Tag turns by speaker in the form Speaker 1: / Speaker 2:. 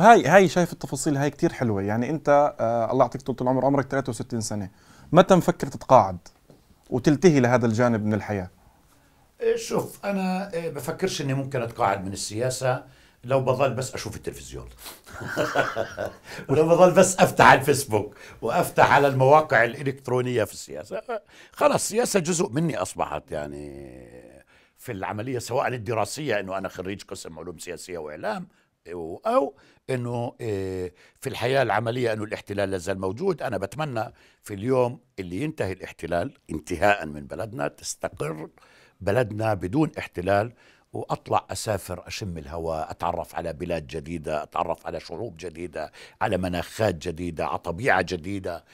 Speaker 1: هاي هاي شايف التفاصيل هاي كتير حلوه يعني انت آه الله يعطيك طول العمر عمرك 63 سنه متى مفكر تتقاعد وتلتهي لهذا الجانب من الحياه
Speaker 2: إيه، شوف انا إيه، بفكرش اني ممكن اتقاعد من السياسه لو بضل بس اشوف التلفزيون ولو بضل بس افتح على الفيسبوك وافتح على المواقع الالكترونيه في السياسه خلاص السياسه جزء مني اصبحت يعني في العمليه سواء الدراسيه انه انا خريج قسم علوم سياسيه واعلام او انه آه، في الحياه العمليه انه الاحتلال لازال موجود انا بتمنى في اليوم اللي ينتهي الاحتلال انتهاء من بلدنا تستقر بلدنا بدون احتلال واطلع اسافر اشم الهواء اتعرف على بلاد جديده اتعرف على شعوب جديده على مناخات جديده على طبيعه جديده